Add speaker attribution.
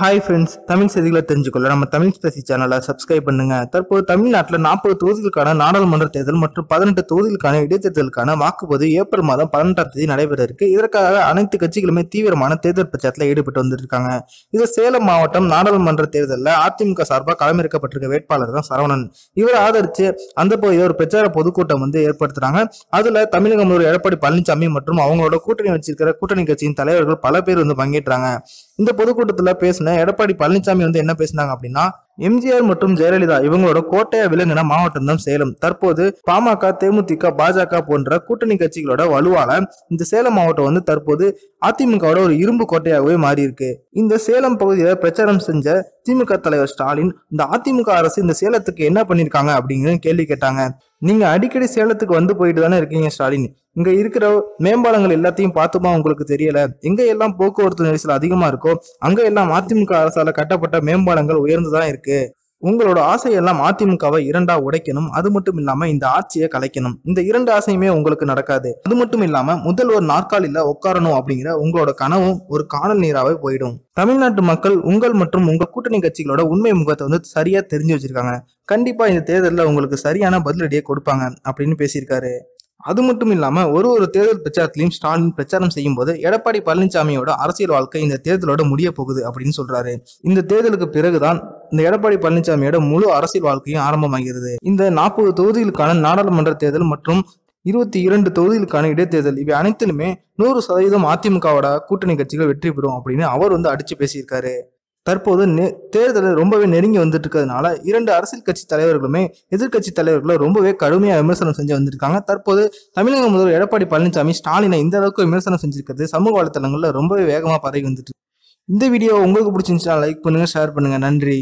Speaker 1: hi friends Tamil செய்திகளை தெரிஞ்சுக்கொள்ள நம்ம தமிழ் பேசி சேனலை சப்ஸ்கிரைப் பண்ணுங்க தற்போது தமிழ்நாட்டில் நாற்பது தொகுதிகளுக்கான நாடாளுமன்ற தேர்தல் மற்றும் பதினெட்டு தொகுதிகளுக்கான இடைத்தேர்தலுக்கான வாக்குப்பதிவு ஏப்ரல் மாதம் பதினெட்டாம் தேதி நடைபெற இருக்கு இதற்காக அனைத்து கட்சிகளுமே தீவிரமான தேர்தல் பிரச்சாரத்தில் ஈடுபட்டு வந்திருக்காங்க இது சேலம் மாவட்டம் நாடாளுமன்ற தேர்தலில் அதிமுக சார்பாக களமிறக்கப்பட்டிருக்க வேட்பாளர் தான் சரவணன் இவரை ஆதரித்து அந்த பகுதியில் ஒரு பிரச்சார பொதுக்கூட்டம் வந்து ஏற்படுத்துறாங்க அதுல தமிழக முதல்வர் எடப்பாடி பழனிசாமி மற்றும் அவங்களோட கூட்டணி வச்சிருக்கிற கூட்டணி கட்சியின் தலைவர்கள் பல பேர் வந்து பங்கேற்றாங்க இந்த பொதுக்கூட்டத்தில் பேசின பேசுனேன் எடப்பாடி பழனிசாமி வந்து என்ன பேசினாங்க அப்படின்னா எம்ஜிஆர் மற்றும் ஜெயலலிதா இவங்களோட கோட்டையா விலங்கின மாவட்டம் தான் சேலம் தற்போது பாமக தேமுதிக பாஜக போன்ற கூட்டணி கட்சிகளோட வலுவால இந்த சேலம் மாவட்டம் வந்து தற்போது அதிமுகவோட ஒரு இரும்பு கோட்டையாகவே மாறி இருக்கு இந்த சேலம் பகுதியில பிரச்சாரம் செஞ்ச திமுக தலைவர் ஸ்டாலின் இந்த அதிமுக அரசு இந்த சேலத்துக்கு என்ன பண்ணிருக்காங்க அப்படிங்கிற கேள்வி கேட்டாங்க நீங்க அடிக்கடி சேலத்துக்கு வந்து போயிட்டு தானே இருக்கீங்க ஸ்டாலின் இங்க இருக்கிற மேம்பாலங்கள் எல்லாத்தையும் பார்த்துமா உங்களுக்கு தெரியல எங்க எல்லாம் போக்குவரத்து நெரிசல் அதிகமா இருக்கோ அங்க எல்லாம் அதிமுக அரசால கட்டப்பட்ட மேம்பாலங்கள் உயர்ந்துதான் இருக்கு இருக்கு உங்களோட ஆசையெல்லாம் அதிமுகவை இரண்டா உடைக்கணும் அது மட்டும் இல்லாம இந்த ஆட்சியை கலைக்கணும் இந்த இரண்டு ஆசையுமே உங்களுக்கு நடக்காது அது மட்டும் இல்லாம முதல் ஒரு நாற்காலியில உட்காரணும் அப்படிங்கிற உங்களோட கனவும் ஒரு காணல் நீராவே போயிடும் தமிழ்நாட்டு மக்கள் உங்கள் மற்றும் உங்க கூட்டணி கட்சிகளோட உண்மை முகத்தை வந்து சரியா தெரிஞ்சு வச்சிருக்காங்க கண்டிப்பா இந்த தேர்தலில் உங்களுக்கு சரியான பதிலடியை கொடுப்பாங்க அப்படின்னு பேசியிருக்காரு அது மட்டும் இல்லாமல் ஒரு ஒரு தேர்தல் பிரச்சாரத்திலையும் ஸ்டாலின் பிரச்சாரம் செய்யும் போது எடப்பாடி பழனிசாமியோட அரசியல் வாழ்க்கை இந்த தேர்தலோட முடிய போகுது அப்படின்னு சொல்றாரு இந்த தேர்தலுக்கு பிறகுதான் இந்த எடப்பாடி பழனிசாமியோட முழு அரசியல் வாழ்க்கையும் ஆரம்பமாகிறது இந்த நாற்பது தொகுதிகளுக்கான நாடாளுமன்ற தேர்தல் மற்றும் இருபத்தி இரண்டு தொகுதிகளுக்கான இடைத்தேர்தல் இவை அனைத்திலுமே நூறு சதவீதம் அதிமுகவோட கூட்டணி கட்சிகள் வெற்றி பெறும் அப்படின்னு அவர் வந்து அடிச்சு பேசியிருக்காரு தற்போது தேர்தல் ரொம்பவே நெருங்கி வந்துட்டு இருக்கிறதுனால இரண்டு அரசியல் கட்சி தலைவர்களுமே எதிர்கட்சி தலைவர்களும் ரொம்பவே கடுமையாக விமர்சனம் செஞ்சு வந்திருக்காங்க தற்போது தமிழக முதல்வர் எடப்பாடி பழனிசாமி ஸ்டாலினை இந்த அளவுக்கு விமர்சனம் செஞ்சிருக்கிறது சமூக வலைத்தளங்களில் ரொம்பவே வேகமாக பரவி வந்துட்டு இந்த வீடியோ உங்களுக்கு பிடிச்சிருந்துச்சுன்னா லைக் பண்ணுங்கள் ஷேர் பண்ணுங்கள் நன்றி